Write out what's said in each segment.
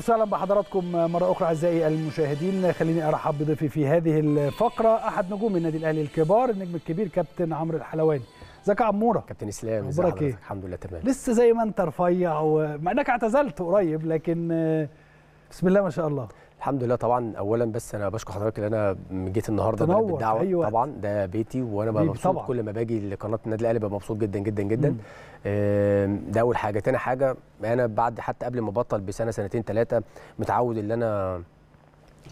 وسهلا بحضراتكم مرة أخرى أعزائي المشاهدين خليني أرحب بضيفي في هذه الفقرة أحد نجوم النادي الأهلي الكبار النجم الكبير كابتن عمرو الحلواني ازيك يا عموره كابتن اسلام ازيك ايه الحمد لله تمام لسه زي ما انت رفيع ومع انك اعتزلت قريب لكن آه، بسم الله ما شاء الله الحمد لله طبعا اولا بس انا بشكر حضرتك ان انا جيت النهارده بالدعوه أيوة. طبعا ده بيتي وانا ببقى مبسوط طبعا. كل ما باجي لقناه النادي الاهلي ببقى مبسوط جدا جدا جدا ده اول حاجه تاني حاجه انا بعد حتى قبل ما ابطل بسنه سنتين ثلاثه متعود ان انا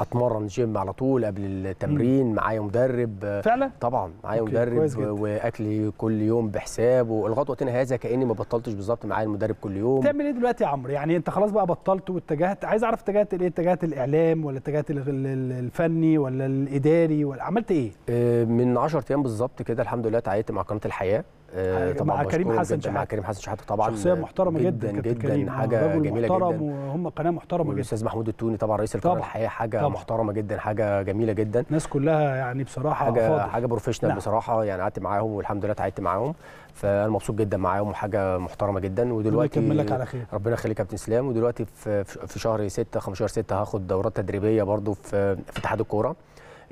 اتمرن جيم على طول قبل التمرين معايا مدرب فعلا طبعا معايا مدرب واكلي كل يوم بحساب والغد وقتنا هذا كاني ما بطلتش بالظبط معايا المدرب كل يوم بتعمل ايه دلوقتي يا عمرو يعني انت خلاص بقى بطلت واتجهت عايز اعرف اتجهت لايه اتجهت الاعلام ولا اتجهت الفني ولا الاداري ولا عملت ايه آه، من 10 ايام بالظبط كده الحمد لله تعيت مع قناه الحياه آه طبعا مع كريم حسن شحاته مع كريم حسن شحاته طبعا شخصيه محترمه جدا جدا, جدا حاجه جميله جدا وهم قناه محترمه جدا الاستاذ محمود التوني طبعا رئيس القناه الحقيقه حاجه طبعا. محترمه جدا حاجه جميله جدا الناس كلها يعني بصراحه حاجه فاضل. حاجه بروفيشنال نعم. بصراحه يعني قعدت معاهم والحمد لله تعبت معاهم فانا مبسوط جدا معاهم وحاجه محترمه جدا ودلوقتي لك على خير ربنا يخليك يا كابتن اسلام ودلوقتي في في شهر 6 15 6 هاخد دورات تدريبيه برده في في اتحاد الكوره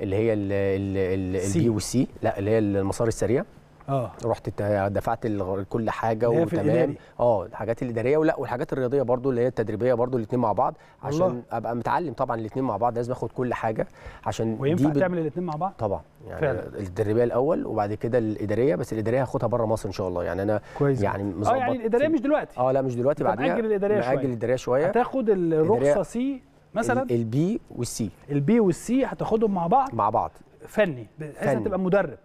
اللي هي البي والسي لا اللي هي المسار السريع اه رحت دفعت كل حاجه وتمام اه الحاجات الاداريه ولا والحاجات الرياضيه برضو اللي هي التدريبيه برضو الاثنين مع بعض عشان الله. ابقى متعلم طبعا الاثنين مع بعض لازم اخد كل حاجه عشان وينفع بت... تعمل الاثنين مع بعض طبعا يعني فعلا. التدريبيه الاول وبعد كده الاداريه بس الاداريه هاخدها بره مصر ان شاء الله يعني انا كويس يعني آه، مظبط اه يعني الاداريه مش دلوقتي اه لا مش دلوقتي بعدين ماجل الاداريه شويه ماجل الاداريه شويه هتاخد الرخصه سي مثلا البي والسي البي والسي هتاخدهم مع بعض مع بعض فني بحيث تبقى مدرب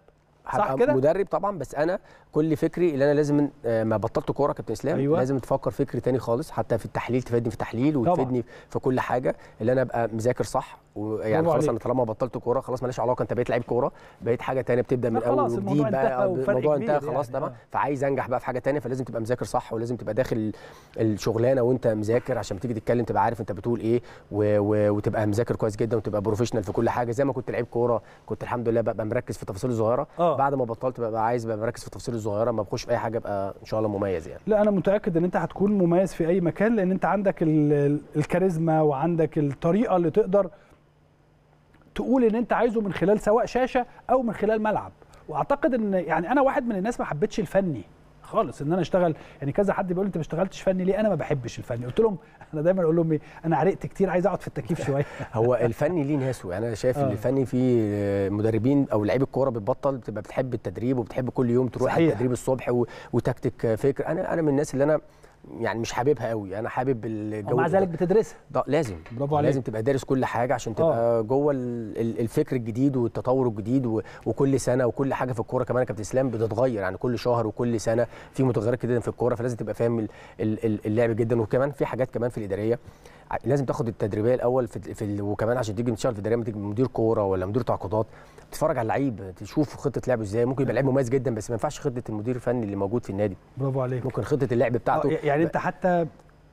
هبقى صح كده؟ مدرب طبعا بس انا كل فكري اللي انا لازم آه، ما بطلت كوره كابتن اسلام أيوة. لازم تفكر فكري تاني خالص حتى في التحليل تفيدني في تحليل وتفيدني طبعا. في كل حاجه اللي انا ابقى مذاكر صح ويعني خلاص انا طالما بطلت كوره خلاص ماليش علاقه انت بقيت لعيب كوره بقيت حاجه تانية بتبدا من اول وجديد بقى الموضوع انتهى يعني. خلاص يعني. فعايز انجح بقى في حاجه تانية فلازم تبقى مذاكر صح ولازم تبقى داخل الشغلانه وانت مذاكر عشان تيجي تتكلم تبقى عارف انت بتقول ايه و... و... وتبقى مذاكر كويس جدا وتبقى بروفيشنال في كل حاجه زي ما كنت لعيب كوره كنت الحمد لله ببقى مركز في التفاصيل الصغيره آه. بعد ما بطلت ببقى عايز ببقى مركز في التفاصيل الصغيره ما بخش في اي حاجه ابقى ان شاء الله مميز يعني لا انا متاكد ان انت هتكون مميز في اي مكان لان انت عندك الكاريزما وعندك الطريقه اللي تقدر تقول ان انت عايزه من خلال سواء شاشه او من خلال ملعب واعتقد ان يعني انا واحد من الناس ما حبيتش الفني خالص ان انا اشتغل يعني كذا حد بيقول انت ما اشتغلتش فني ليه انا ما بحبش الفن قلت لهم انا دايما اقول لهم انا عرقت كتير عايز اقعد في التكييف شويه هو الفني ليه ناسه يعني انا شايف ان آه. الفني في مدربين او لعيبه الكوره بتبطل بتبقى بتحب التدريب وبتحب كل يوم تروح صحيح. التدريب الصبح وتكتيك فكر انا انا من الناس اللي انا يعني مش حاببها قوي انا حابب الجو ومع ذلك بتدرسها ده لازم برافو عليك لازم تبقى دارس كل حاجه عشان تبقى أوه. جوه الفكر الجديد والتطور الجديد وكل سنه وكل حاجه في الكوره كمان يا كابتن اسلام بتتغير يعني كل شهر وكل سنه في متغيرات كده في الكوره فلازم تبقى فاهم اللعب جدا وكمان في حاجات كمان في الاداريه لازم تاخد التدريبيه الاول في, في وكمان عشان تيجي تشتغل في الدريه تيجي مدير كوره ولا مدير تعاقدات تتفرج على اللعيب تشوف خطه لعبه ازاي ممكن يبقى أيوة. لعيب مميز جدا بس ما ينفعش خطه المدير الفني اللي موجود في النادي برافو عليك ممكن خطه اللعب بتاعته آه، يعني انت حتى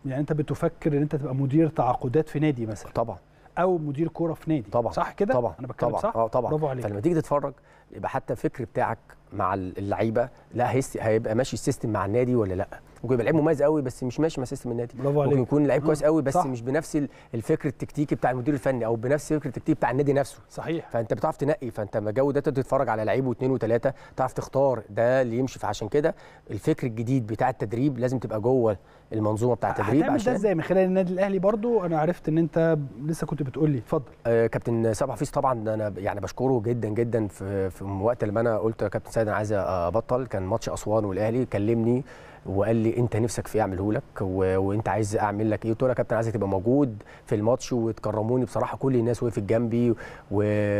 يعني انت بتفكر ان انت تبقى مدير تعاقدات في نادي مثلا طبعا او مدير كوره في نادي طبعا صح كده طبعا انا بتكلم طبعا صح اه طبعا برافو عليك فلما تيجي تتفرج يبقى حتى الفكر بتاعك مع اللعيبه لا هيبقى ماشي السيستم مع النادي ولا لا ممكن يبقى لعيب مميز قوي بس مش ماشي مع سيستم النادي برافو عليك ممكن يكون لعيب كويس قوي بس صح. مش بنفس الفكر التكتيكي بتاع المدير الفني او بنفس الفكر التكتيكي بتاع النادي نفسه صحيح فانت بتعرف تنقي فانت لما الجو ده تتفرج على لعيب واثنين وثلاثه تعرف تختار ده اللي يمشي فعشان كده الفكر الجديد بتاع التدريب لازم تبقى جوه المنظومه بتاعت التدريب هتعمل ده ازاي من خلال النادي الاهلي برضو انا عرفت ان انت لسه كنت بتقول لي اتفضل آه كابتن سامح حفيظ طبعا انا يعني بشكره جدا جدا في في وقت لما انا قلت يا كابتن سيد انا عايز ابطل كان ماتش اسوان والاهلي كلمني وقال لي انت نفسك في ايه اعمله لك و... وانت عايز اعمل لك ايه قلت له يا كابتن عايزك تبقى موجود في الماتش وتكرموني بصراحه كل الناس وقفت جنبي و...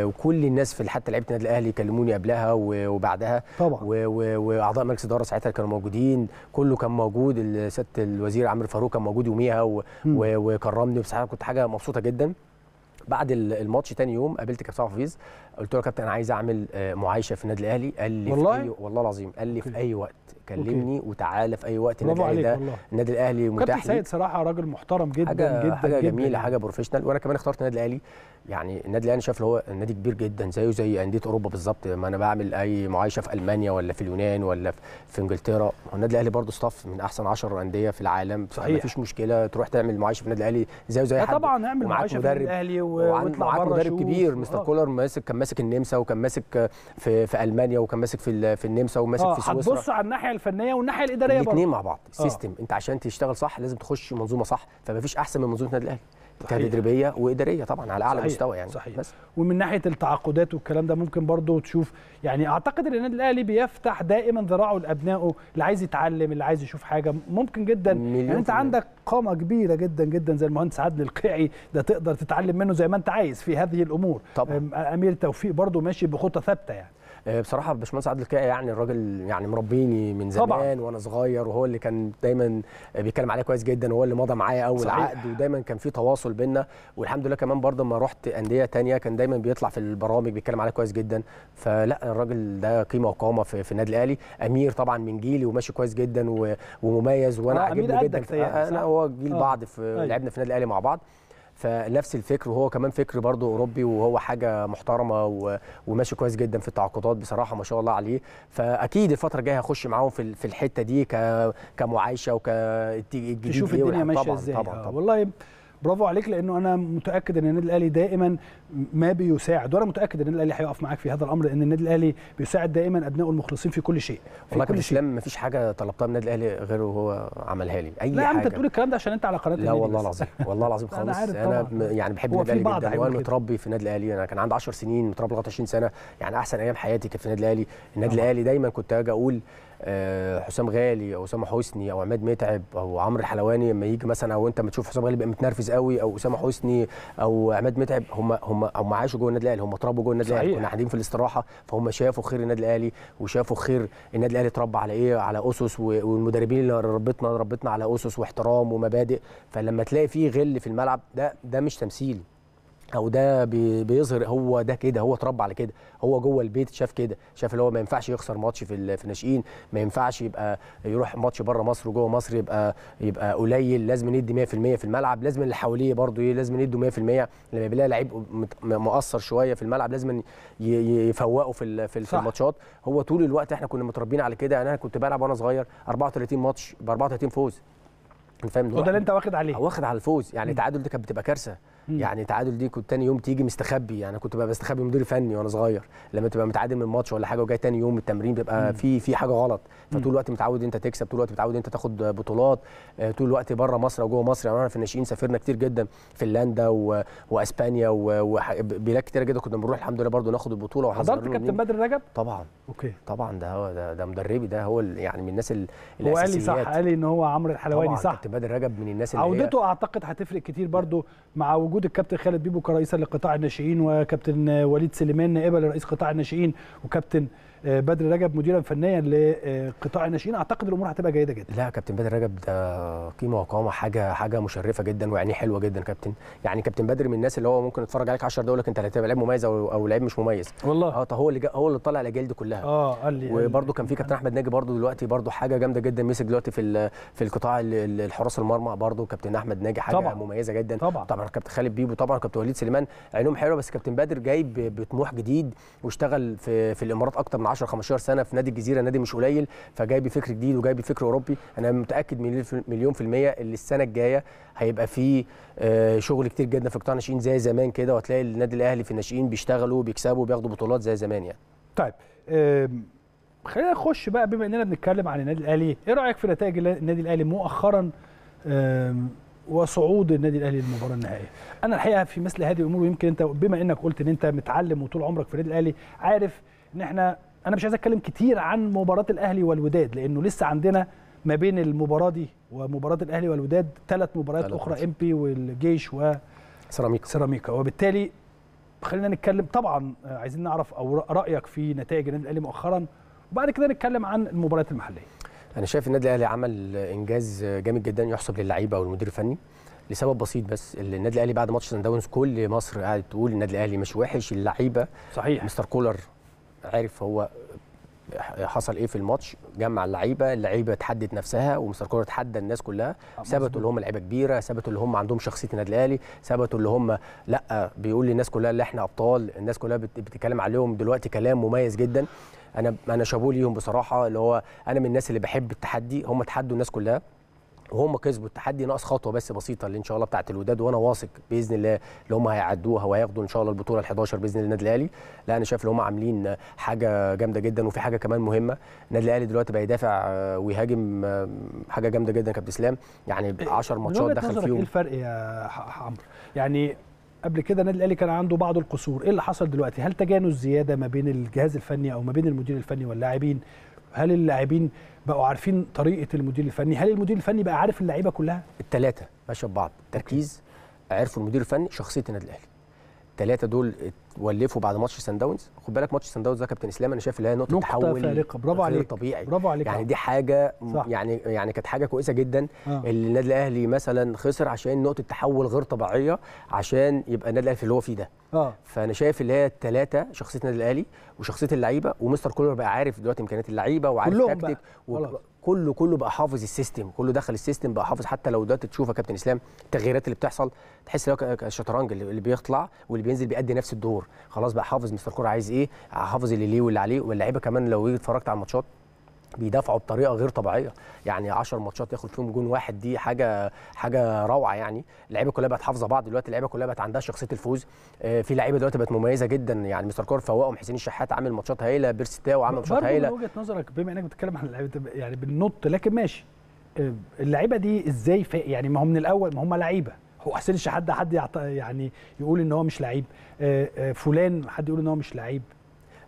وكل الناس في حتى لعيبه النادي الاهلي كلموني قبلها و... وبعدها طبعا واعضاء مجلس اداره ساعتها كانوا موجودين كله كان موجود الست الوزير عمرو فاروق كان موجود يوميها و... وكرمني بصراحه كنت حاجه مبسوطه جدا بعد الماتش تاني يوم قابلت كابتن حفيظ قلت له يا كابتن انا عايز اعمل آه، معايشه في النادي الاهلي قال لي والله في أي... والله العظيم قال لي في اي وقت كلمني وتعالى في اي وقت النادي الاهلي ده النادي الاهلي متاح كابتن سيد صراحه راجل محترم جدا حاجة جدا حاجه جميله يعني. حاجه بروفيشنال وانا كمان اخترت النادي الاهلي يعني النادي الاهلي شايف اللي هو نادي كبير جدا زيه زي انديه اوروبا بالظبط ما انا بعمل اي معايشه في المانيا ولا في اليونان ولا في انجلترا النادي الاهلي برضه ستاف من احسن 10 انديه في العالم صحيح مفيش مشكله تروح تعمل معايشه في النادي الاهلي زيه زي حد طبعا اعمل معايشه في النادي الاهلي ومعاك مدرب كبير مستر آه. كولر ماسك كان ماسك النمسا وكان ماسك في, في المانيا وكان ماسك في في النمسا وماسك آه، في سويسرا هتبص على الناحيه الفنيه والناحيه الاداريه برضه الاثنين مع بعض سيستم آه. انت عشان تشتغل صح لازم تخش منظومه صح فمفيش احسن من منظومه النادي الاهلي تدريبيه واداريه طبعا على اعلى صحيح. مستوى يعني صحيح. بس ومن ناحيه التعاقدات والكلام ده ممكن برضه تشوف يعني اعتقد ان النادي الاهلي بيفتح دائما ذراعه لابنائه اللي عايز يتعلم اللي عايز يشوف حاجه ممكن جدا يعني انت عندك قامه كبيره جدا جدا زي المهندس عادل القيعي ده تقدر تتعلم منه زي ما انت عايز في هذه الامور طبعا امير توفيق برضه ماشي بخطه ثابته يعني آه، بصراحه باشمهندس عادل كائي يعني الراجل يعني مربيني من زمان طبعا. وانا صغير وهو اللي كان دايما بيتكلم عليا كويس جدا وهو اللي مضى معايا اول صحيح. عقد ودايما كان في تواصل بينا والحمد لله كمان برضه لما رحت انديه ثانيه كان دايما بيطلع في البرامج بيتكلم عليا كويس جدا فلا الراجل ده قيمه وقامه في, في النادي الاهلي امير طبعا من جيلي وماشي كويس جدا ومميز وانا آه، عاجبني جدا انا آه، هو جيل بعض في طيب. لعبنا في النادي الاهلي مع بعض فنفس الفكر وهو كمان فكر برضه اوروبي وهو حاجه محترمه وماشي كويس جدا في التعاقدات بصراحه ما شاء الله عليه فاكيد الفتره الجايه هخش معاهم في في الحته دي كمعايشه وك تشوف إيه الدنيا ماشيه ازاي طبعا, طبعا. والله برافو عليك لانه انا متاكد ان النادي الاهلي دائما ما بيساعد وانا متاكد ان النادي الاهلي هيقف معاك في هذا الامر لان النادي الاهلي بيساعد دائما ابنائه المخلصين في كل شيء في كل شيء ما فيش حاجه طلبتها من النادي الاهلي غيره هو عملها لي اي لا حاجه لا انت بتقول الكلام ده عشان انت على قناه النادي لا والله العظيم والله العظيم خالص انا, أنا يعني بحب النادي الاهلي جدا وانا متربي في النادي الاهلي انا كان عندي 10 سنين متربي لغايه 20 سنه يعني احسن ايام حياتي كانت في النادي الاهلي النادي الاهلي دايما كنت اجي اقول آه، حسام غالي او اسامه حسني او عماد متعب او عمرو حلواني لما يجي مثلا او انت ما تشوف حسام غالي بقى متنرفز قوي او اسامه حسني او عماد متعب هم هم هم عاشوا جوه النادي الاهلي هم اتربوا جوه النادي الاهلي كنا قاعدين في الاستراحه فهم شافوا خير النادي الاهلي وشافوا خير النادي الاهلي اتربى على ايه على اسس والمدربين اللي ربتنا ربتنا على اسس واحترام ومبادئ فلما تلاقي فيه غل في الملعب ده ده مش تمثيل او ده بيظهر هو ده كده هو اتربى على كده هو جوه البيت شاف كده شاف اللي هو ما ينفعش يخسر ماتش في في الناشئين ما ينفعش يبقى يروح ماتش بره مصر وجوه مصر يبقى يبقى قليل لازم ندي 100% في الملعب لازم اللي حواليه برضه ايه لازم ندوا 100% لما بيلاقي لعيب مقصر شويه في الملعب لازم يفوقه في في الماتشات هو طول الوقت احنا كنا متربيين على كده يعني انا كنت بلعب وانا صغير 34 ماتش ب 34 فوز فاهم وده اللي انت واخد عليه واخد على الفوز يعني التعادل ده كانت بتبقى كارثه يعني تعادل دي كنت تاني يوم تيجي مستخبي يعني كنت بقى بستخبي مدير فني وانا صغير لما تبقى متعادل من ماتش ولا حاجه وجاي تاني يوم التمرين بيبقى في في حاجه غلط فطول الوقت متعود انت تكسب طول الوقت متعود انت تاخد بطولات آه، طول الوقت بره مصر او جوه مصر يعني انا في الناشئين سافرنا كتير جدا فنلندا و... واسبانيا وبلاد كتير جدا كنا بنروح الحمد لله برده ناخد البطوله وحضرت كابتن بدر رجب طبعا اوكي طبعا ده هو ده, ده مدربي ده هو يعني من الناس اللي هو قال لي صح قال لي ان هو عمرو الحلواني صح كابتن بدر رجب من الناس اللي عودته اعتقد هتفرق كتير برده مع وجود الكابتن خالد بيبو كرئيسا لقطاع الناشئين وكابتن وليد سليمان نائبا لرئيس قطاع الناشئين وكابتن بدر رجب مديرا فنيا لقطاع الناشئين اعتقد الامور هتبقى جيده جدا لا كابتن بدر رجب ده قيمه وقامه حاجه حاجه مشرفه جدا ويعني حلوه جدا كابتن يعني كابتن بدر من الناس اللي هو ممكن يتفرج عليك 10 دقايق انت هتبقى لعيب مميز او, أو لعيب مش مميز والله اه هو اللي هو اللي طلع الاجيال دي كلها اه قال لي يعني. وبرده كان في كابتن احمد ناجي برده دلوقتي برده حاجه جامده جدا مسك دلوقتي في في القطاع الحراس المرمى برده كابتن احمد ناجي حاجه طبعا. مميزه جدا طبعا طبعا كابتن خالد بيبو طبعا كابتن وليد سليمان عينهم حلوه بس كابتن بدر جاي بطموح جديد واشتغل في في الامارات اكتر من 10 15 سنه في نادي الجزيره نادي مش قليل فجاي بفكر جديد وجاي بفكر اوروبي انا متاكد مليون في الميه اللي السنه الجايه هيبقى فيه آه، شغل كتير جدا في قطاع الناشئين زي زمان كده وهتلاقي النادي الاهلي في الناشئين بيشتغلوا وبيكسبوا وبياخدوا بطولات زي زمان يعني طيب خلينا نخش بقى بما اننا بنتكلم عن النادي الاهلي ايه رايك في نتائج النادي الاهلي مؤخرا وصعود النادي الاهلي للمباراه النهائيه انا الحقيقه في مثل هذه الامور يمكن انت بما انك قلت ان انت متعلم وطول عمرك في النادي الاهلي عارف ان احنا انا مش عايز اتكلم كتير عن مباراه الاهلي والوداد لانه لسه عندنا ما بين المباراه دي ومباراه الاهلي والوداد ثلاث مباريات اخرى ام بي والجيش و سيراميكا سيراميكا وبالتالي خلينا نتكلم طبعا عايزين نعرف او رايك في نتائج النادي الاهلي مؤخرا وبعد كده نتكلم عن المباريات المحليه انا شايف النادي الاهلي عمل انجاز جامد جدا يحسب للعيبه والمدير الفني لسبب بسيط بس النادي الاهلي بعد ماتش سان داونز كل مصر قاعده تقول النادي الاهلي مش وحش اللعيبه صحيح مستر كولر عارف هو حصل ايه في الماتش جمع اللعيبه اللعيبه تحدت نفسها ومستر كولر تحدى الناس كلها آه، ثبتوا اللي هم لعيبه كبيره ثبتوا اللي هم عندهم شخصيه النادي الاهلي ثبتوا اللي هم لا بيقول للناس كلها اللي احنا ابطال الناس كلها بتتكلم عليهم دلوقتي كلام مميز جدا انا انا شابوه ليهم بصراحه اللي هو انا من الناس اللي بحب التحدي هم تحدوا الناس كلها وهم كسبوا التحدي ناقص خطوه بس بسيطه اللي ان شاء الله بتاعت الوداد وانا واثق باذن الله اللي هم هيعدوها وهياخدوا ان شاء الله البطوله ال11 باذن الله النادي الاهلي لا انا شايف ان هم عاملين حاجه جامده جدا وفي حاجه كمان مهمه النادي الاهلي دلوقتي بقى يدافع آه، ويهاجم آه، حاجه جامده جدا يا كابتن اسلام يعني 10 إيه، ماتشات دخل إيه فيهم ايه الفرق يا عمرو يعني قبل كده النادي الاهلي كان عنده بعض القصور ايه اللي حصل دلوقتي هل تجانس زياده ما بين الجهاز الفني او ما بين المدير الفني واللاعبين هل اللاعبين بقوا عارفين طريقه المدير الفني هل المدير الفني بقى عارف اللعيبه كلها الثلاثه ماشيه ببعض تركيز عرفوا المدير الفني شخصيه النادي الاهلي الثلاثه دول اتولفوا بعد ماتش سان داونز خد بالك ماتش سان داونز ده كابتن اسلام انا شايف ان هي نقطه تحول فارقه برافو عليك طبيعي برافو عليك يعني دي حاجه صح. يعني يعني كانت حاجه كويسه جدا آه. اللي النادي الاهلي مثلا خسر عشان نقطه تحول غير طبيعيه عشان يبقى النادي الاهلي في اللي هو فيه ده آه. فانا شايف اللي هي الثلاثه شخصيه النادي الاهلي وشخصيه اللعيبه ومستر كولر بقى عارف دلوقتي امكانيات اللعيبه وعارف تكتيك كله كله بقى حافظ السيستم كله دخل السيستم بقى حافظ حتى لو دلوقتي تشوف يا كابتن اسلام التغييرات اللي بتحصل تحس لو الشطرنج اللي بيطلع واللي بينزل بيأدي نفس الدور خلاص بقى حافظ مستر كوره عايز ايه حافظ اللي ليه واللي عليه واللعيبه كمان لو اتفرجت على الماتشات بيدافعوا بطريقه غير طبيعيه يعني 10 ماتشات ياخد فيهم جون واحد دي حاجه حاجه روعه يعني اللعيبه كلها بقت حافظه بعض دلوقتي اللعيبه كلها بقت عندها شخصيه الفوز آه، في لعيبه دلوقتي بقت مميزه جدا يعني مستر كور فوقهم حسين الشحات عامل ماتشات هايله بيرستاو عامل ماتشات هايله من وجهه نظرك بما انك بتتكلم عن اللعيبه يعني بالنط لكن ماشي آه، اللعيبه دي ازاي يعني ما هو من الاول ما هم لعيبه هو حسين الشحات ده حد يعني يقول ان هو مش لعيب آه، فلان حد يقول ان هو مش لعيب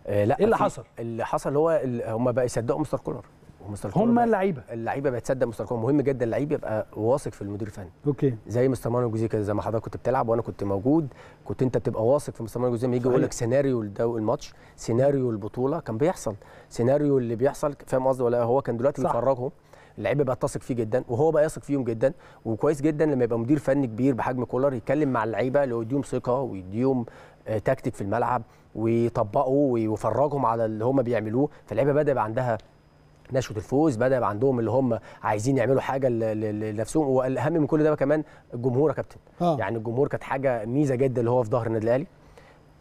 آه لا ايه اللي حصل؟ اللي حصل هو هم بقى يصدقوا مستر كولر مستر كولر هم اللعيبه اللعيبه بقت تصدق مستر كولر مهم جدا اللعيب يبقى واثق في المدير الفني اوكي زي مستر مانو جوزيه كده زي ما حضرتك كنت بتلعب وانا كنت موجود كنت انت بتبقى واثق في مستر مانو جوزيه لما يجي يقول لك سيناريو الماتش سيناريو البطوله كان بيحصل سيناريو اللي بيحصل فاهم قصدي ولا هو كان دلوقتي بيفرجهم اللعيبه بقى تثق فيه جدا وهو بقى يثق فيهم جدا وكويس جدا لما يبقى مدير فني كبير بحجم كولر يتكلم مع اللعيبه اللي يديهم ثقه ويديهم آه، تكتيك في الملعب ويطبقوا ويفرجهم على اللي هم بيعملوه فاللعيبه بدا يبقى عندها نشوة الفوز بدا يبقى عندهم اللي هم عايزين يعملوا حاجه لنفسهم والاهم من كل ده كمان الجمهور يا كابتن آه. يعني الجمهور كانت حاجه ميزه جدا اللي هو في ظهر النادي الاهلي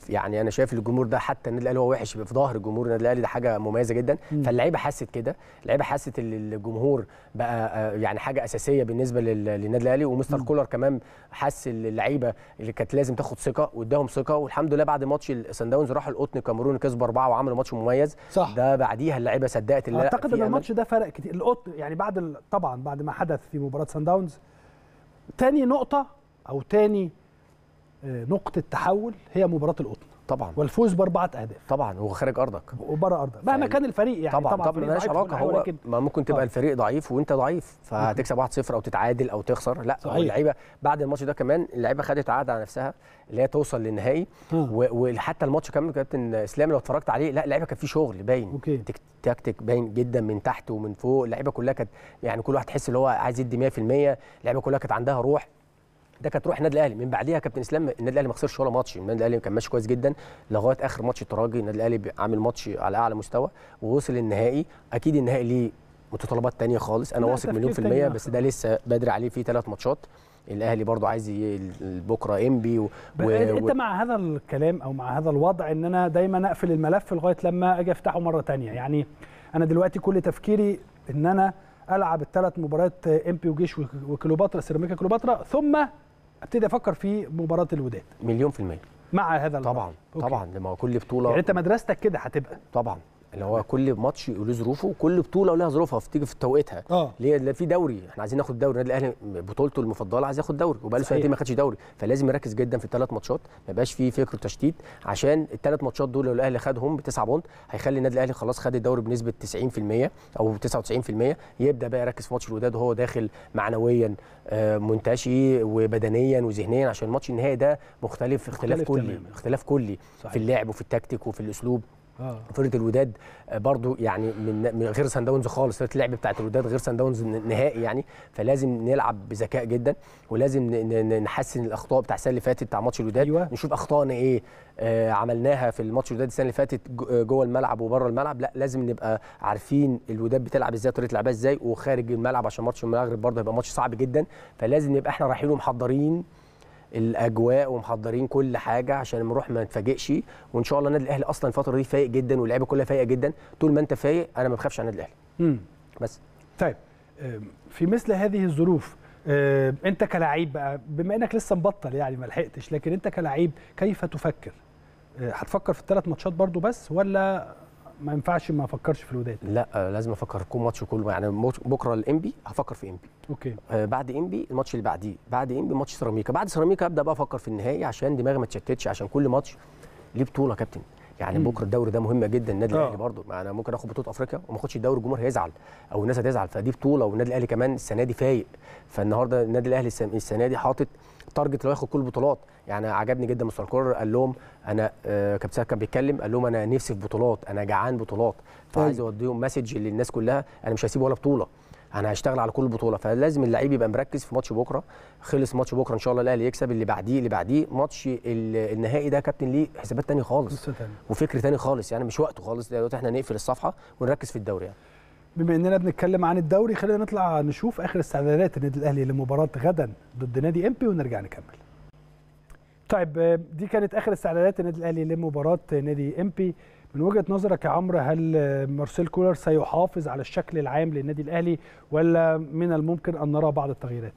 يعني انا شايف الجمهور ده حتى النادي الاهلي هو وحش في ظهر جمهور النادي الاهلي ده حاجه مميزه جدا فاللعيبه حست كده اللعيبه حست ان الجمهور بقى آه، يعني حاجه اساسيه بالنسبه للنادي الاهلي ومستر كولر كمان حس اللعيبه اللي كانت لازم تاخد ثقه واداهم ثقه والحمد لله بعد ماتش السان داونز راحوا القطن كاميرون كسبوا اربعه وعملوا ماتش مميز صح. ده بعديها اللعيبه صدقت اللي اعتقد ان الماتش ده فرق كتير القطن يعني بعد طبعا بعد ما حدث في مباراه سان داونز تاني نقطه او تاني آه، نقطه تحول هي مباراه القطن طبعا والفوز باربعه اهداف طبعا وخارج ارضك وبره ارضك مهما كان الفريق يعني طبعا طبعا, مالهاش علاقه هو لكن... ما ممكن تبقى طبعاً. الفريق ضعيف وانت ضعيف فهتكسب 1-0 او تتعادل او تخسر لا صحيح. اللعيبه بعد الماتش ده كمان اللعيبه خدت عادة على نفسها اللي هي توصل للنهائي وحتى الماتش كمان كابتن اسلام لو اتفرجت عليه لا اللعيبه كان في شغل باين أوكي. تكتيك باين جدا من تحت ومن فوق اللعيبه كلها كانت يعني كل واحد تحس ان هو عايز يدي 100% اللعيبه كلها كانت عندها روح ده كانت روح النادي الاهلي من بعديها كابتن اسلام النادي الاهلي ما خسرش ولا ماتش النادي الاهلي كان ماشي كويس جدا لغايه اخر ماتش التراجي النادي الاهلي عامل ماتش على اعلى مستوى ووصل النهائي اكيد النهائي ليه متطلبات تانية خالص انا واثق مليون في الميه بس ده لسه بدري عليه في ثلاث ماتشات الاهلي برضو عايز بكره انبي و... و... انت مع هذا الكلام او مع هذا الوضع ان انا دايما اقفل الملف لغايه لما اجي افتحه مره تانية يعني انا دلوقتي كل تفكيري ان انا العب الثلاث مباريات امبي وجيش وكليوباترا سيراميكا كليوباترا ثم ابتدي افكر في مباراه الوداد مليون في الميه مع هذا طبعا طبعا لما كل بطوله يعني انت مدرستك كده هتبقى طبعا اللي هو كل ماتش له ظروفه وكل بطوله ولها ظروفها تيجي في توقيتها اه ليه في دوري احنا عايزين ناخد دوري النادي الاهلي بطولته المفضله عايز ياخد دوري وبقاله سنتين ما خدش دوري فلازم يركز جدا في الثلاث ماتشات ما يبقاش فيه فكر تشتيت عشان الثلاث ماتشات دول لو الاهلي خدهم بتسعة بونت هيخلي النادي الاهلي خلاص خد الدوري بنسبه 90% او 99% يبدا بقى يركز في ماتش الوداد وهو داخل معنويا آه، منتشي وبدنيا وذهنيا عشان الماتش النهائي ده مختلف اختلاف كلي اختلاف كلي في اللعب وفي التكتيك وفي الاسلوب آه. فرقه الوداد آه، برضو يعني من غير سان داونز خالص اللعب بتاعت الوداد غير سان داونز نهائي يعني فلازم نلعب بذكاء جدا ولازم نحسن الاخطاء بتاع السنه اللي فاتت بتاع ماتش الوداد أيوة. نشوف اخطائنا ايه آه عملناها في الماتش الوداد السنه اللي فاتت آه، جوه الملعب وبره الملعب لا لازم نبقى عارفين الوداد بتلعب ازاي طريقه لعبها ازاي وخارج الملعب عشان ماتش المغرب برضه هيبقى ماتش صعب جدا فلازم نبقى احنا رايحين ومحضرين الاجواء ومحضرين كل حاجه عشان نروح ما نتفاجئش وان شاء الله النادي الاهلي اصلا الفتره دي فايق جدا واللعيبه كلها فايقه جدا طول ما انت فايق انا ما بخافش على النادي الاهلي بس طيب في مثل هذه الظروف انت كلاعب بقى بما انك لسه مبطل يعني ما لحقتش لكن انت كلاعب كيف تفكر آه، هتفكر في الثلاث ماتشات برضو بس ولا ما ينفعش ما افكرش في الوداد لا لازم افكر كل ماتش كله يعني بكره الانبي هفكر في انبي اوكي آه بعد انبي الماتش اللي بعديه بعد انبي ماتش سيراميكا بعد سيراميكا ابدا بقى افكر في النهائي عشان دماغي ما تشتتش عشان كل ماتش ليه بطوله يا كابتن يعني مم. بكره الدوري ده مهم جدا النادي آه. الاهلي برضه انا ممكن اخد بطوله افريقيا وما اخدش الدوري الجمهور هيزعل او الناس هتزعل فدي بطوله والنادي الاهلي كمان السنه دي فايق فالنهارده النادي الاهلي السنه دي حاطط تارجت اللي ياخد كل البطولات يعني عجبني جدا مستر كولر قال لهم انا آه، كابتن سعد كان بيتكلم قال لهم انا نفسي في بطولات انا جعان بطولات طيب. فعايز اوديهم مسج للناس كلها انا مش هسيب ولا بطوله انا هشتغل على كل بطوله فلازم اللعيب يبقى مركز في ماتش بكره خلص ماتش بكره ان شاء الله الاهلي يكسب اللي بعديه اللي بعديه ماتش النهائي ده كابتن ليه حسابات ثانيه خالص وفكر تاني خالص يعني مش وقته خالص دلوقتي احنا نقفل الصفحه ونركز في الدوري يعني. بما اننا بنتكلم عن الدوري خلينا نطلع نشوف اخر استعدادات النادي الاهلي لمباراه غدا ضد نادي امبي ونرجع نكمل. طيب آه، دي كانت اخر استعدادات النادي الاهلي لمباراه نادي امبي من وجهه نظرك يا عمرو هل مارسيل كولر سيحافظ على الشكل العام للنادي الاهلي ولا من الممكن ان نرى بعض التغييرات؟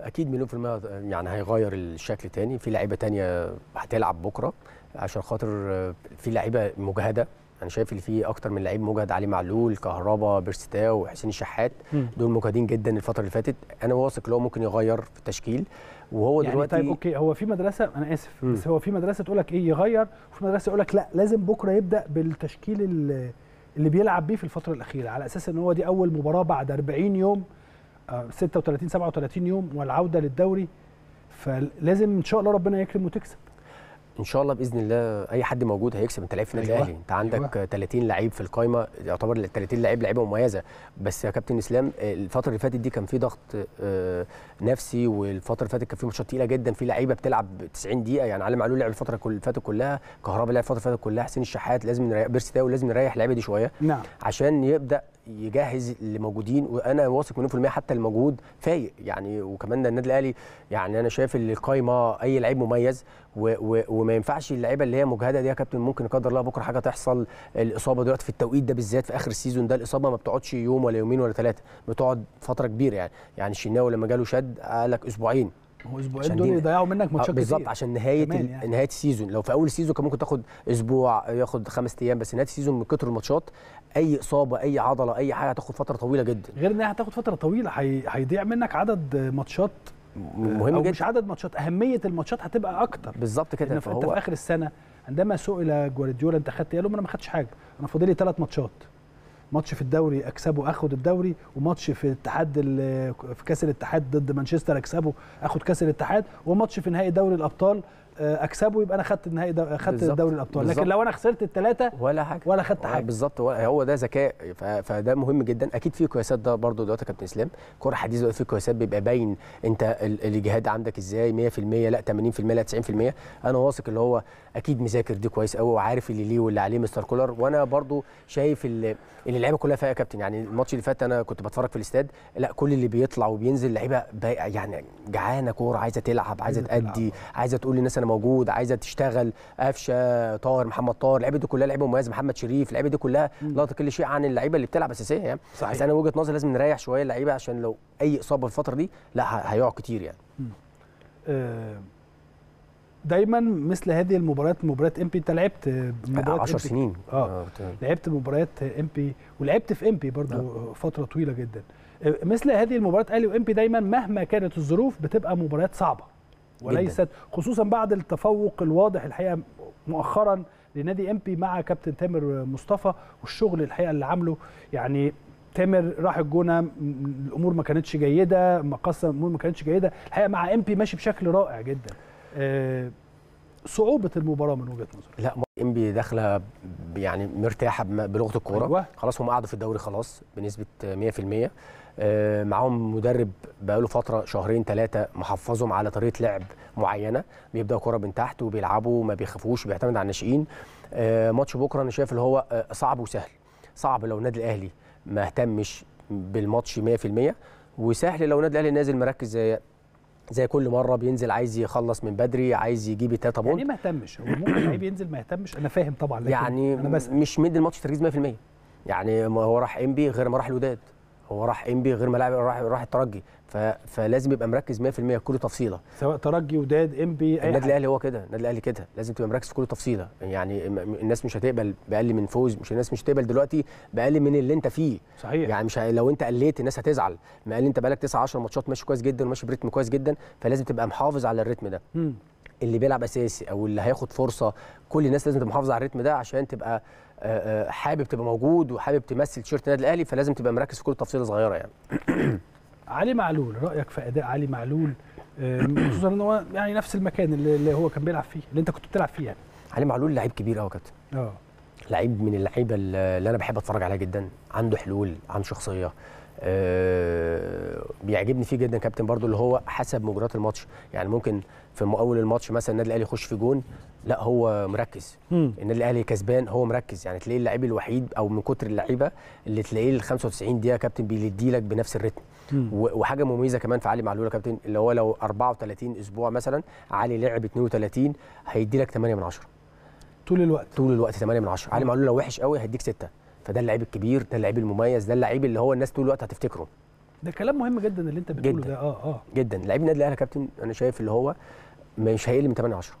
اكيد مليون في المية يعني هيغير الشكل تاني في لعيبه تانية هتلعب بكره عشان خاطر آه، في لعيبه مجهده انا شايف ان في اكتر من لعيب مجهد علي معلول كهربا بيرستاو حسين الشحات دول مجهدين جدا الفتره اللي فاتت انا واثق ان هو ممكن يغير في التشكيل وهو يعني طيب، دلوقتي طيب اوكي هو في مدرسه انا اسف مم. بس هو في مدرسه تقول لك ايه يغير وفي مدرسه يقول لك لا لازم بكره يبدا بالتشكيل اللي بيلعب بيه في الفتره الاخيره على اساس ان هو دي اول مباراه بعد 40 يوم 36 آه، 37 يوم والعوده للدوري فلازم ان شاء الله ربنا يكرم وتكسب ان شاء الله باذن الله اي حد موجود هيكسب انت لعيب في أيوه. النادي الاهلي انت عندك أيوة. 30 لعيب في القايمه يعتبر ال 30 لعيب لعيبه مميزه بس يا كابتن اسلام الفتره اللي فاتت دي كان في ضغط آه، نفسي والفتره اللي فاتت كان في ماتشات تقيله جدا في لعيبه بتلعب 90 دقيقه يعني علي معلول لعب الفتره اللي فاتت كلها كهربا لعب الفتره اللي فاتت كلها حسين الشحات لازم نريح بيرسي لازم نريح اللعيبه دي شويه نعم. عشان يبدا يجهز اللي موجودين وانا واثق منهم في الميه حتى الموجود فايق يعني وكمان النادي الاهلي يعني انا شايف ان القايمه اي لعيب مميز و و وما ينفعش اللعيبه اللي هي مجهده دي يا كابتن ممكن قدر الله بكره حاجه تحصل الاصابه دلوقتي في التوقيت ده بالذات في اخر السيزون ده الاصابه ما بتقعدش يوم ولا يومين ولا ثلاثه بتقعد فتره كبيره يعني يعني الشناوي لما جاله شد قال لك اسبوعين اسبوعين دول يضيعوا منك ماتشات آه، كتير بالظبط عشان نهايه يعني. نهايه السيزون لو في اول السيزون كان ممكن تاخد اسبوع ياخد خمس ايام بس نهايه السيزون من كتر الماتشات اي اصابه اي عضله اي حاجه هتاخد فتره طويله جدا غير انها هتاخد فتره طويله هيضيع منك عدد ماتشات مهم أو جدا مش عدد ماتشات اهميه الماتشات هتبقى اكتر بالظبط كده انت في اخر السنه عندما سئل جوارديولا انت خدت ايه؟ قال لهم انا ما خدتش حاجه انا فاضل لي ثلاث ماتشات ماتش في الدوري اكسبه اخد الدوري وماتش في الاتحاد في كاس الاتحاد ضد مانشستر اكسبه اخد كاس الاتحاد وماتش في نهائي دوري الابطال آه، اكسبه يبقى انا خدت النهائي ده خدت دوري الابطال بالزبط. لكن لو انا خسرت الثلاثه ولا حاجه ولا خدت آه، حاجه بالظبط هو ده ذكاء فده مهم جدا اكيد في قياسات ده برده دلوقتي يا كابتن اسلام كره حديث دلوقتي في قياسات بيبقى باين انت الاجهاد عندك ازاي 100% لا 80% لا 90% انا واثق اللي هو اكيد مذاكر دي كويس قوي وعارف اللي ليه واللي عليه مستر كولر وانا برده شايف اللي اللعيبه كلها فيها إيه يا كابتن يعني الماتش اللي فات انا كنت بتفرج في الاستاد لا كل اللي بيطلع وبينزل لعيبه يعني جعانه كوره عايزه تلعب عايزه تأدي عايزه تقول للناس انا موجود عايزه تشتغل قفشه طاهر محمد طاهر اللعيبه دي كلها لعيبه مميزه محمد شريف اللعيبه دي كلها لا تقل شيء عن اللعيبه اللي بتلعب اساسيه يعني صحيح. بس انا وجهه نظري لازم نريح شويه اللعيبه عشان لو اي اصابه في الفتره دي لا هيقعد كتير يعني آه، دايما مثل هذه المباريات مباريات امبي انت لعبت مباريات 10 سنين اه, آه، لعبت مباريات امبي ولعبت في امبي بي برضه نعم. فتره طويله جدا آه، مثل هذه المباريات اهلي بي دايما مهما كانت الظروف بتبقى مباريات صعبه وليست جداً. خصوصا بعد التفوق الواضح الحقيقه مؤخرا لنادي بي مع كابتن تامر مصطفى والشغل الحقيقه اللي عامله يعني تامر راح الجونه الامور ما كانتش جيده مقاصه الامور ما كانتش جيده الحقيقه مع بي ماشي بشكل رائع جدا آه، صعوبه المباراه من وجهه نظر لا بي داخله يعني مرتاحه بلغه الكوره أيوة. خلاص هم قعدوا في الدوري خلاص بنسبه 100% آه، معاهم مدرب بقاله فتره شهرين ثلاثه محفظهم على طريقه لعب معينه بيبداوا كره من تحت وبيلعبوا ما بيخافوش بيعتمد على الناشئين آه، ماتش بكره انا شايف اللي هو آه، صعب وسهل صعب لو النادي الاهلي ما اهتمش بالماتش 100% وسهل لو النادي الاهلي نازل مركز زي زي كل مره بينزل عايز يخلص من بدري عايز يجيب التاتا يعني بونت يعني ما اهتمش هو ممكن لعيب ينزل ما يهتمش انا فاهم طبعا لكن يعني أنا بس مش مدي الماتش تركيز 100% يعني هو راح انبي غير ما راح الوداد هو راح انبي غير ما لعب راح راح الترجي فلازم يبقى مركز 100% في كل تفصيله سواء ترجي وداد انبي النادي الاهلي هو كده النادي الاهلي كده لازم تبقى مركز في كل تفصيله يعني الناس مش هتقبل باقل من فوز مش الناس مش هتقبل دلوقتي باقل من اللي انت فيه صحيح يعني مش لو انت قليت الناس هتزعل ما قال انت بقالك 9 10 ماتشات ماشي كويس جدا وماشي بريتم كويس جدا فلازم تبقى محافظ على الريتم ده م. اللي بيلعب اساسي او اللي هياخد فرصه كل الناس لازم تبقى محافظه على الريتم ده عشان تبقى آه، آه، حابب تبقى موجود وحابب تمثل تيشيرت النادي الاهلي فلازم تبقى مركز في كل تفصيله صغيره يعني علي معلول رايك في اداء علي معلول آه، خصوصا ان هو يعني نفس المكان اللي هو كان بيلعب فيه اللي انت كنت بتلعب فيه يعني علي معلول لعيب كبير قوي يا كابتن اه لعيب من اللعيبه اللي انا بحب اتفرج عليها جدا عنده حلول عنده شخصيه أه بيعجبني فيه جدا كابتن برضو اللي هو حسب مجريات الماتش يعني ممكن في اول الماتش مثلا النادي الاهلي يخش في جون لا هو مركز مم. ان الاهلي كسبان هو مركز يعني تلاقيه اللاعب الوحيد او من كتر اللعيبه اللي تلاقيه ال 95 دقيقه كابتن بيدي لك بنفس الريتم وحاجه مميزه كمان في علي معلول يا كابتن اللي هو لو 34 اسبوع مثلا علي لعب 32 هيدي لك 8 من 10 طول الوقت طول الوقت 8 من 10 علي معلول لو وحش قوي هيديك 6 فده اللعيب الكبير ده اللعيب المميز ده اللعيب اللي هو الناس طول الوقت هتفتكره ده كلام مهم جدا اللي انت بتقوله ده اه اه جدا لعيب النادي الاهلي يا كابتن انا شايف اللي هو مش هيقل من 8 10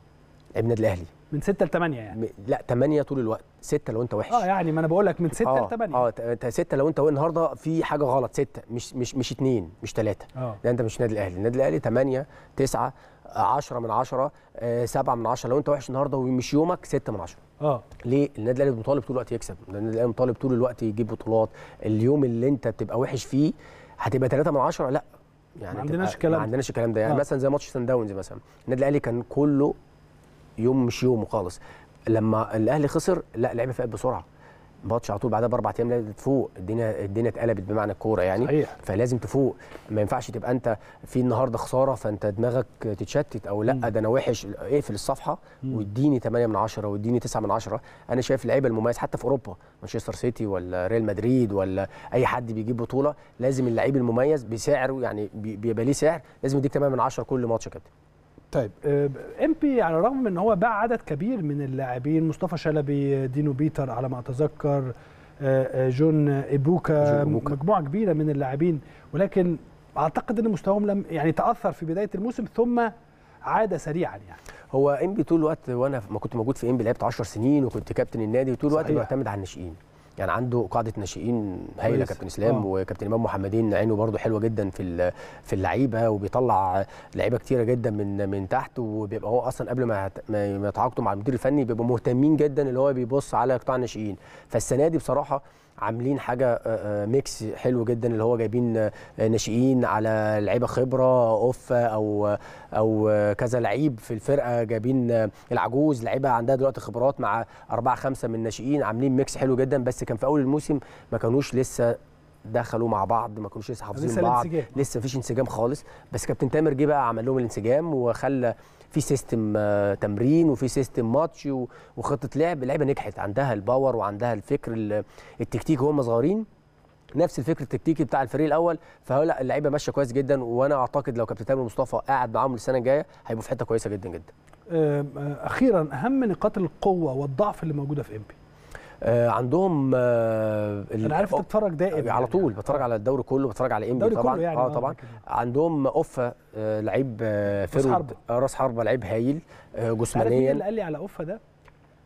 آه، النادي الاهلي من 6 ل 8 يعني لا 8 طول الوقت 6 لو انت وحش اه يعني ما انا بقول لك من 6 ل 8 اه 6 اه، لو انت النهارده في حاجه غلط 6 مش مش مش 2 مش 3 اه. لا انت مش النادي الاهلي النادي الاهلي 8 9 10 من 10 7 من 10 لو انت وحش النهارده ومش يومك 6 من 10 اه ليه النادي الاهلي مطالب طول الوقت يكسب النادي الاهلي مطالب طول الوقت يجيب بطولات اليوم اللي انت بتبقى وحش فيه هتبقى 3 من 10 لا يعني ما عندناش الكلام ما عندناش الكلام ده يعني آه. مثلا زي ماتش سان داونز مثلا النادي الاهلي كان كله يوم مش يوم خالص لما الاهلي خسر لا اللعيبه فاقت بسرعه ماتش على طول بعدها باربع ايام لازم تفوق الدنيا الدنيا اتقلبت بمعنى الكوره يعني صحيح. فلازم تفوق ما ينفعش تبقى انت في النهارده خساره فانت دماغك تتشتت او لا ده انا وحش اقفل الصفحه واديني 8 من 10 واديني 9 من 10 انا شايف اللعيبه المميز حتى في اوروبا مانشستر سيتي ولا ريال مدريد ولا اي حد بيجيب بطوله لازم اللعيب المميز بسعره يعني بيبقى ليه سعر لازم يديك 8 من 10 كل ماتش يا كابتن طيب آه، امبي على الرغم من ان هو باع عدد كبير من اللاعبين مصطفى شلبي دينو بيتر على ما اتذكر آه، آه، جون إبوكا, جون إبوكا مجموعه كبيره من اللاعبين ولكن اعتقد ان مستواهم لم يعني تاثر في بدايه الموسم ثم عاد سريعا يعني هو امبي طول الوقت وانا ما كنت موجود في امبي لعبت 10 سنين وكنت كابتن النادي وطول الوقت بيعتمد على الناشئين يعني عنده قاعده ناشئين هايله كابتن اسلام أوه. وكابتن امام محمدين عينه برده حلوه جدا في في اللعيبه وبيطلع لعيبه كتيره جدا من من تحت وبيبقى هو اصلا قبل ما ما يتعاقدوا مع المدير الفني بيبقوا مهتمين جدا اللي هو بيبص على قطاع الناشئين فالسنه دي بصراحه عاملين حاجه ميكس آه، آه، حلو جدا اللي هو جايبين آه، ناشئين على لعيبه خبره اوف او او كذا لعيب في الفرقه جايبين العجوز لعيبه عندها دلوقتي خبرات مع اربعه خمسه من الناشئين عاملين ميكس حلو جدا بس كان في اول الموسم ما كانوش لسه دخلوا مع بعض ما كانوش لسه حافظين بعض لسه مفيش انسجام خالص بس كابتن تامر جه بقى عمل لهم الانسجام وخلى في سيستم آه، تمرين وفي سيستم ماتش وخطه لعب اللعيبه نجحت عندها الباور وعندها الفكر التكتيكي وهم صغيرين نفس الفكر التكتيكي بتاع الفريق الاول لا اللعيبه ماشيه كويس جدا وانا اعتقد لو كابتن تامر مصطفى قاعد معاهم السنه الجايه هيبقوا في حته كويسه جدا جدا آه، آه، اخيرا اهم نقاط القوه والضعف اللي موجوده في امبي آه، عندهم آه، انا عارف بتتفرج دائما على يعني. طول بتفرج على الدوري كله بتفرج على ام بي طبعا يعني آه،, اه طبعا كده. عندهم اوفا لعيب فيرود راس حربه لعيب هايل جسمانيا اللي قال لي على اوفا ده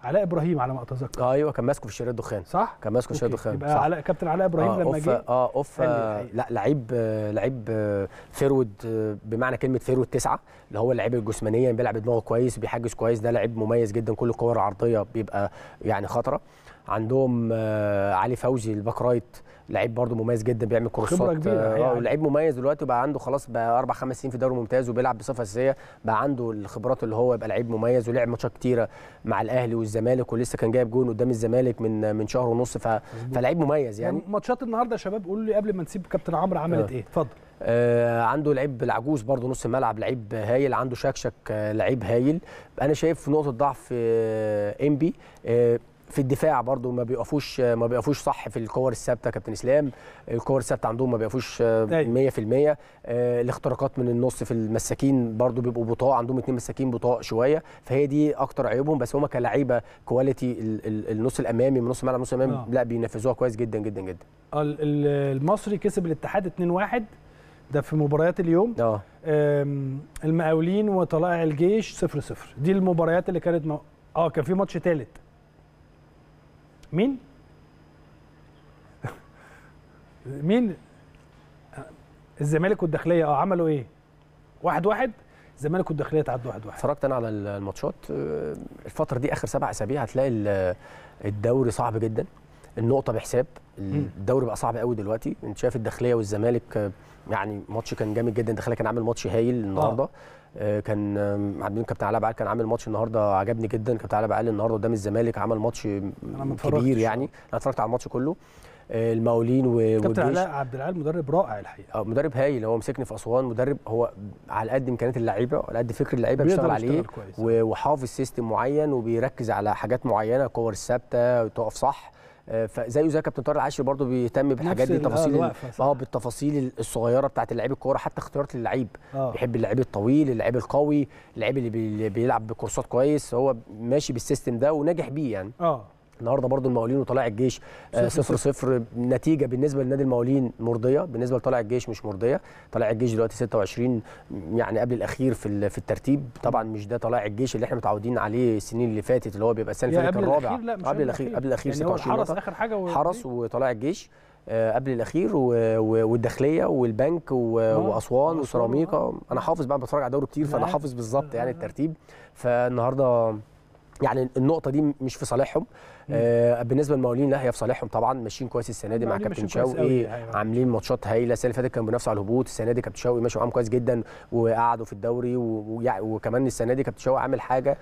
علاء ابراهيم على ما اتذكر آه ايوه كان ماسكه في شارع الدخان صح كان ماسكه في شارع الدخان يبقى صح. علاء كابتن علاء ابراهيم آه لما جه اه اوف آه لا لعيب آه لعيب آه فيرود آه بمعنى كلمه فيرود تسعه اللي هو اللعيب الجسمانيا بيلعب دماغه كويس بيحجز كويس ده لعيب مميز جدا كل الكور العرضيه بيبقى يعني خطره عندهم آه، علي فوزي الباك رايت لعيب برده مميز جدا بيعمل كورسات خبره كبيره آه، يعني. آه، لعيب مميز دلوقتي وبقى عنده خلاص بقى اربع خمس سنين في دوري ممتاز وبيلعب بصفه اساسيه بقى عنده الخبرات اللي هو يبقى لعيب مميز ولعب ماتشات كتيره مع الاهلي والزمالك ولسه كان جايب جون قدام الزمالك من من شهر ونص ف... فلعيب مميز يعني ماتشات النهارده يا شباب قولوا لي قبل ما نسيب كابتن عمرو عملت أه. ايه اتفضل آه عنده لعيب العجوز برضه نص الملعب لعيب هايل عنده شكشك لعيب هايل انا شايف نقطه ضعف آه انبي آه في الدفاع برضو ما بيقفوش ما بيقفوش صح في الكور الثابته كابتن اسلام الكور الثابته عندهم ما بيقفوش 100% آه، أيوه. آه، الاختراقات من النص في المساكين برضو بيبقوا بطاء عندهم اثنين مساكين بطاء شويه فهي دي اكتر عيوبهم بس هما كلعيبه كواليتي النص الامامي من نص الملعب نص الامامي آه. لا بينفذوها كويس جدا جدا جدا المصري كسب الاتحاد 2-1 ده في مباريات اليوم اه المقاولين وطلائع الجيش 0-0 دي المباريات اللي كانت م... اه كان في ماتش ثالث مين مين الزمالك والداخليه اه عملوا ايه واحد واحد الزمالك والداخليه تعدوا واحد واحد اتفرجت انا على الماتشات آه، الفتره دي اخر سبع اسابيع هتلاقي الدوري صعب جدا النقطه بحساب الدوري بقى صعب قوي دلوقتي انت شايف الداخليه والزمالك آه، يعني ماتش كان جامد جدا دخلها كان عامل ماتش هايل النهارده آه. آه، كان آه، عاملين كابتن علاء بعال كان عامل ماتش النهارده عجبني جدا كابتن علاء بعال النهارده قدام الزمالك عمل ماتش كبير يعني انا اتفرجت على الماتش كله آه، المقاولين و كابتن علاء عبد العال مدرب رائع الحقيقه اه مدرب هايل هو مسكني في اسوان مدرب هو على قد امكانيات اللعيبه وعلى قد فكر اللعيبه بيشتغل عليه وحافظ سيستم معين وبيركز على حاجات معينه كور الثابته وتقف صح آه، فزيه زي كابتن طارق العاشر برضو بيهتم بالحاجات دي آه، تفاصيل اه بالتفاصيل الصغيره بتاعت لعيب الكوره حتى اختيارات اللعيب آه. بيحب اللعيب الطويل اللعيب القوي اللعيب اللي بيلعب بكورسات كويس هو ماشي بالسيستم ده وناجح بيه يعني اه النهارده برضو المقاولين وطلاع الجيش 0 آه، 0 نتيجه بالنسبه لنادي المقاولين مرضيه بالنسبه لطلاع الجيش مش مرضيه طلاع الجيش دلوقتي 26 يعني قبل الاخير في في الترتيب طبعا مش ده طلاع الجيش اللي احنا متعودين عليه السنين اللي فاتت اللي هو بيبقى السنه اللي الرابع قبل الاخير قبل الاخير قبل الاخير يعني 26 حرس اخر حاجه و... حرس إيه؟ وطلاع الجيش آه، قبل الاخير والداخليه والبنك آه، واسوان وسيراميكا انا حافظ بقى بتفرج على دوري كتير فانا حافظ بالظبط يعني الترتيب فالنهارده يعني النقطه دي مش في صالحهم آه بالنسبه للمقاولين لا هي في صالحهم طبعا ماشيين كويس السنه دي مع كابتن شوقي إيه عاملين ماتشات هايله السنه اللي فاتت كانوا بينافسوا على الهبوط السنه دي كابتن شوقي ماشي معاهم كويس جدا وقعدوا في الدوري وكمان السنه دي كابتن شوقي عامل حاجه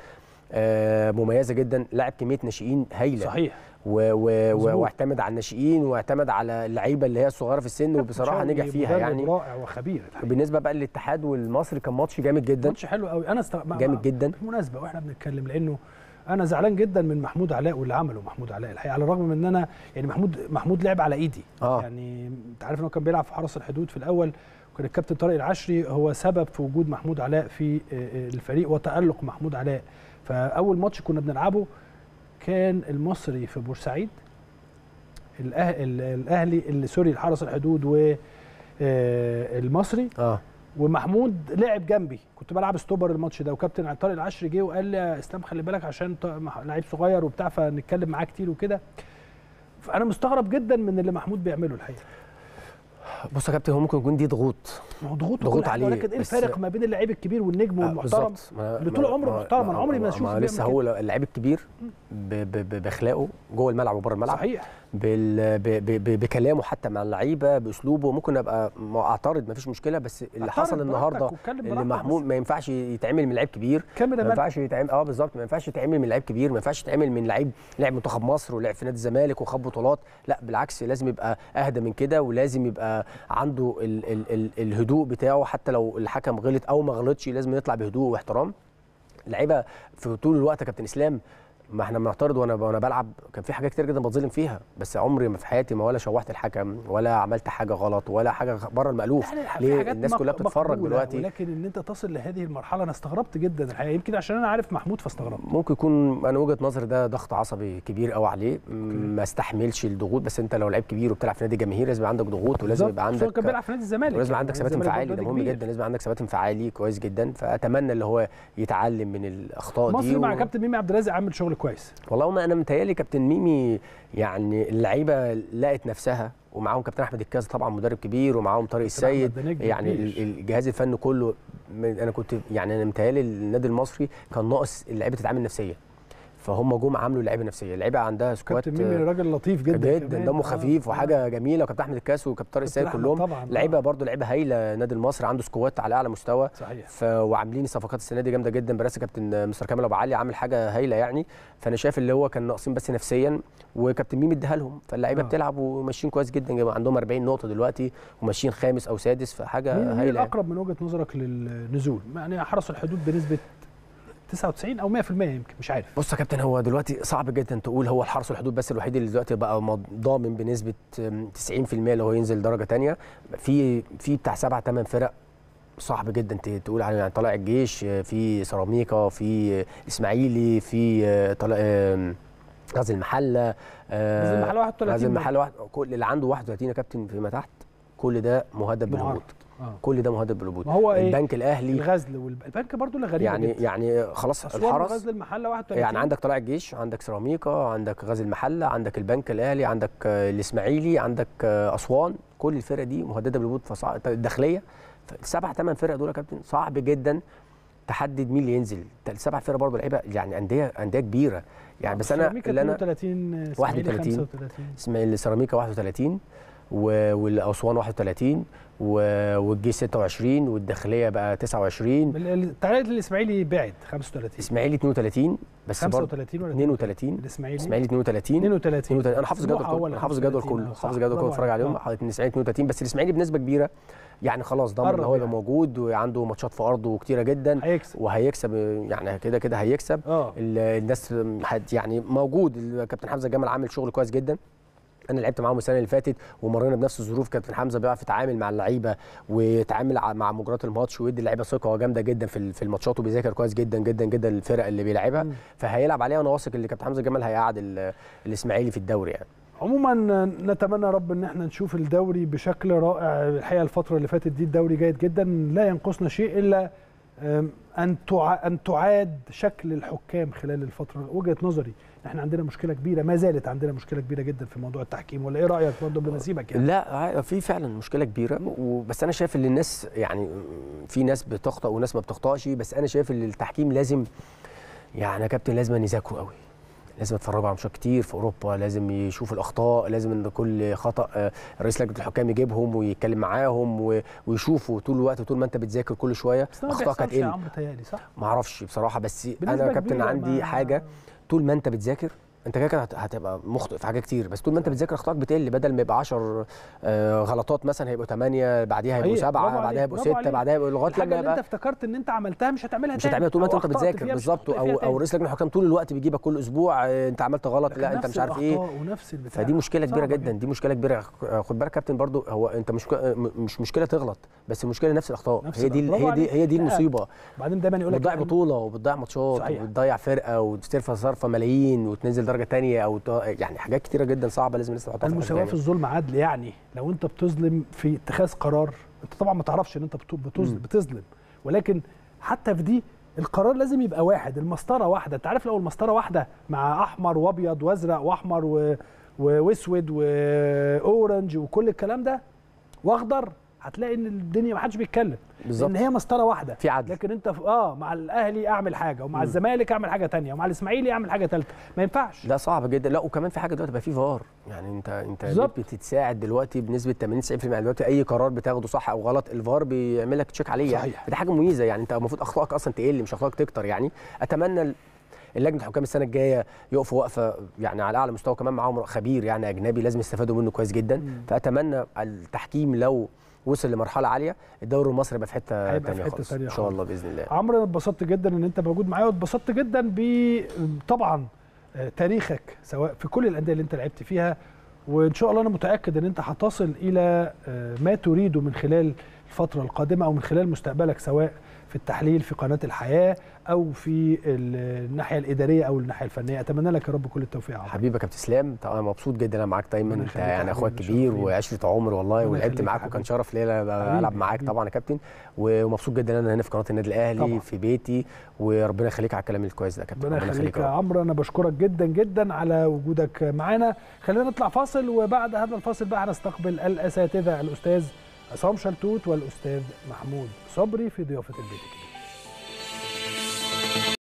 آه مميزه جدا لاعب كميه ناشئين هايله صحيح و و واعتمد على الناشئين واعتمد على اللعيبه اللي هي الصغيره في السن وبصراحه نجح فيها يعني رائع وخبير الحقيقة. بالنسبه بقى للاتحاد والمصري كان ماتش جامد جدا ماتش حلو قوي انا استغ... جامد جدا بالمناسبه واحنا بنتكلم لانه انا زعلان جدا من محمود علاء واللي عمله محمود علاء الحقيقه على الرغم من ان انا يعني محمود محمود لعب على ايدي آه. يعني انت عارف ان هو كان بيلعب في حرس الحدود في الاول وكان الكابتن طارق العشري هو سبب في وجود محمود علاء في آه، آه، الفريق وتالق محمود علاء فاول ماتش كنا بنلعبه كان المصري في بورسعيد الاهلي اللي سوري الحرس الحدود والمصري آه. ومحمود لعب جنبي كنت بلعب ستوبر الماتش ده وكابتن طارق العشري جه وقال لي اسلام خلي بالك عشان لعيب صغير وبتاع فنتكلم معاه كتير وكده فانا مستغرب جدا من اللي محمود بيعمله الحقيقه بص يا كابتن هو ممكن يكون دي ضغوط ضغوط ضغوط عليه ولكن ايه الفارق ما بين اللعيب الكبير والنجم آه، والمحترم اللي طول عمره محترم انا عمري ما اشوفه لسه هو اللعيب الكبير باخلاقه جوه الملعب وبره الملعب صحيح بال... ب... ب... بكلامه حتى مع اللعيبه باسلوبه ممكن ابقى اعترض ما فيش مشكله بس اللي حصل النهارده اللي محمود ما ينفعش يتعمل من لعيب كبير ما ينفعش يتعمل اه بالظبط ما ينفعش يتعمل من لعيب كبير ما ينفعش يتعمل من لعيب لعب منتخب مصر ولعب في نادي الزمالك وخد بطولات لا بالعكس لازم يبقى اهدى من كده ولازم يبقى عنده ال... ال... ال... الهدوء الهدوء بتاعه حتى لو الحكم غلط او ما غلطش لازم يطلع بهدوء واحترام اللعيبه في طول الوقت يا كابتن اسلام ما احنا بنعترض وانا وانا بلعب كان في حاجات كتير جدا بتظلم فيها بس عمري ما في حياتي ما ولا شوحت الحكم ولا عملت حاجه غلط ولا حاجه بره المالوف يعني ليه الناس كلها بتتفرج دلوقتي ولكن ان انت تصل لهذه المرحله انا استغربت جدا الحقيقه يمكن عشان انا عارف محمود فاستغربت ممكن يكون انا وجهه نظري ده ضغط عصبي كبير قوي عليه ما استحملش الضغوط بس انت لو لعيب كبير وبتلعب في نادي جماهير لازم عندك ضغوط ولازم يبقى عندك كان بيلعب في نادي الزمالك ولازم عندك يعني ثبات انفعالي ده مهم جدا لازم عندك ثبات انفعالي كويس جدا فاتمنى اللي هو يتعلم من الاخطاء دي مصر مع كابتن ميمي عبد الرازق عامل شغل كويس والله ما انا متهيألي كابتن ميمي يعني اللعيبه لقت نفسها ومعاهم كابتن احمد الكاز طبعا مدرب كبير ومعاهم طارق السيد يعني بيش. الجهاز الفني كله انا كنت يعني انا متهيألي النادي المصري كان ناقص اللعيبه تتعامل نفسيا فهم جم عملوا لعيبه نفسيه اللعيبه عندها سكوات كابتن ميمي راجل لطيف جدا جدا دمه آه، خفيف آه. وحاجه جميله وكابتن احمد الكاس وكابتن طارق السيد كلهم آه. لعيبه برده لعيبه هايله نادي مصر عنده سكوات على اعلى مستوى صحيح وعاملين صفقات السنه دي جامده جدا براس كابتن مستر كامل ابو علي عامل حاجه هايله يعني فانا شايف اللي هو كان ناقصين بس نفسيا وكابتن ميمي اديها لهم فاللعيبه آه. بتلعب وماشيين كويس جدا عندهم 40 نقطه دلوقتي وماشيين خامس او سادس فحاجه هايله يعني. اقرب من وجهه نظرك للنزول يعني حرس الحدود بنسبه 99 او 100% يمكن مش عارف بص يا كابتن هو دلوقتي صعب جدا تقول هو الحرس والحدود بس الوحيد اللي دلوقتي بقى ضامن بنسبه 90% لو هو ينزل درجه ثانيه في في بتاع سبع ثمان فرق صعب جدا تقول على يعني طلائع الجيش آه، في سيراميكا في آه، اسماعيلي في آه، طلع غزل المحله غزل المحله 31 غزل المحله كل اللي عنده 31 يا كابتن فيما تحت كل ده مهدد بالهبوط آه. كل ده مهدد بالهبوط هو إيه؟ البنك الاهلي الغزل والبنك برضو اللي غريب يعني جدا. يعني خلاص الحرس غزل المحله 31 يعني عندك طلائع الجيش عندك سيراميكا عندك غزل المحله عندك البنك الاهلي عندك الاسماعيلي عندك اسوان كل الفرق دي مهدده بالهبوط الداخليه السبع ثمان فرق دول يا كابتن صعب جدا تحدد مين اللي ينزل السبع فرق برضه لعيبه يعني انديه انديه كبيره يعني آه، بس انا اللي انا 31 31 35 سيراميكا 31 والاسوان 31 والجيش 26 والداخليه بقى 29 تعالى الاسماعيلي بعد 35 اسماعيلي 32 بس 35 ولا 32 الاسماعيلي الاسماعيلي 32 32, 32. انا حافظ جدول كله انا حافظ جدول كله حافظ جدول كله اتفرج عليهم الاسماعيلي آه. 32 بس الاسماعيلي بنسبه كبيره يعني خلاص ضمن ان هو يبقى يعني. موجود وعنده ماتشات في ارضه كتيره جدا هيكسب. وهيكسب يعني كده كده هيكسب أوه. الناس يعني موجود الكابتن حمزه جمال عامل شغل كويس جدا انا لعبت معاهم السنه اللي فاتت ومرينا بنفس الظروف كابتن حمزه بيعرف يتعامل مع اللعيبه ويتعامل مع مجريات الماتش ويدي اللعيبه ثقه جامده جدا في في الماتشات وبيذاكر كويس جدا جدا جدا الفرق اللي بيلعبها فهيلعب عليها وانا واثق ان كابتن حمزه جمال هيقعد الاسماعيلي في الدوري يعني عموما نتمنى رب ان احنا نشوف الدوري بشكل رائع الحقيقه الفتره اللي فاتت دي الدوري جيد جدا لا ينقصنا شيء الا ان ان تعاد شكل الحكام خلال الفتره وجهه نظري احنا عندنا مشكله كبيره ما زالت عندنا مشكله كبيره جدا في موضوع التحكيم ولا ايه رايك برضه قبل ما اسيبك آه، يعني لا في فعلا مشكله كبيره بس انا شايف ان الناس يعني في ناس بتخطا وناس ما بتخطاش بس انا شايف ان التحكيم لازم يعني يا كابتن لازم نذاكره قوي لازم يتفرجوا على ماتشات كتير في اوروبا لازم يشوفوا الاخطاء لازم ان كل خطا آه، رئيس لجنه الحكام يجيبهم ويتكلم معاهم ويشوفوا طول الوقت وطول ما انت بتذاكر كل شويه اخطاء كانت ايه ما اعرفش بصراحه بس انا كابتن عندي حاجه طول ما انت بتذاكر انت كده كده هتبقى مخطئ في حاجات كتير بس طول ما انت بتذاكر اخطائك بتقل بدل ما يبقى 10 آه، غلطات مثلا هيبقوا 8 بعديها هيبقوا 7 بعدها هيبقوا 6 بعدها هيبقوا لغايه لما يبقى انت افتكرت ان انت عملتها مش هتعملها تاني مش هتعملها طول ما انت بتذاكر بالظبط او او رئيس لجنه الحكام طول الوقت بيجيبك كل اسبوع آه، انت عملت غلط لا انت مش عارف ايه ونفس البتاع فدي مشكله كبيره جدا دي مشكله كبيره خد بالك كابتن برضو هو انت مش مش مشكله تغلط بس المشكله نفس الاخطاء هي دي هي دي هي دي المصيبه وبعدين دايما يقول لك بتضيع يعني بطوله وبتضيع ماتشات وبتضيع فرقه وترفع صرفه ملايين وتنزل درجه تانية او يعني حاجات كتيره جدا صعبه لازم لسه نحطها المساواه في الظلم عدل يعني لو انت بتظلم في اتخاذ قرار انت طبعا ما تعرفش ان انت بتظلم, بتظلم ولكن حتى في دي القرار لازم يبقى واحد المسطره واحده انت عارف لو المسطره واحده مع احمر وابيض وازرق واحمر و... واسود واورنج وكل الكلام ده واخضر هتلاقي ان الدنيا ما حدش بيتكلم بالظبط ان هي مسطره واحده في عدل لكن انت في اه مع الاهلي اعمل حاجه ومع الزمالك اعمل حاجه ثانيه ومع الاسماعيلي اعمل حاجه ثالثه ما ينفعش ده صعب جدا لا وكمان في حاجه دلوقتي بقى في فار يعني انت انت بتتساعد دلوقتي بنسبه 80 90% يعني دلوقتي اي قرار بتاخده صح او غلط الفار بيعمل لك تشيك عليه يعني. صحيح. يعني فدي حاجه مميزه يعني انت المفروض اخطائك اصلا تقل مش اخطائك تكتر يعني اتمنى اللجنه الحكام السنه الجايه يقفوا وقفه يعني على اعلى مستوى كمان معاهم خبير يعني اجنبي لازم يستفادوا منه كويس جدا فاتمنى التحكيم لو وصل لمرحله عاليه الدوري المصري يبقى في حته ثانيه خالص ان شاء الله باذن الله عمرو انا اتبسطت جدا ان انت موجود معايا واتبسطت جدا طبعا آه، تاريخك سواء في كل الانديه اللي انت لعبت فيها وان شاء الله انا متاكد ان انت هتصل الى آه، ما تريده من خلال الفتره القادمه او من خلال مستقبلك سواء في التحليل في قناه الحياه او في الناحيه الاداريه او الناحيه الفنيه اتمنى لك يا رب كل التوفيق يا حبيبي يا كابتن اسلام طبعا مبسوط جدا انا معاك دايما انت يعني اخوك كبير وعشره عمر والله ولعبت معاك وكان شرف لي العب معاك طبعا يا كابتن ومبسوط جدا انا هنا في قناه النادي الاهلي طبعا. في بيتي وربنا يخليك على الكلام الكويس ده يا كابتن ربنا يخليك يا عمرو انا بشكرك جدا جدا على وجودك معانا خلينا نطلع فاصل وبعد هذا الفاصل بقى هنستقبل الاساتذه الاستاذ عصام شلتوت والاستاذ محمود صبري في ضيافه البيت الكبير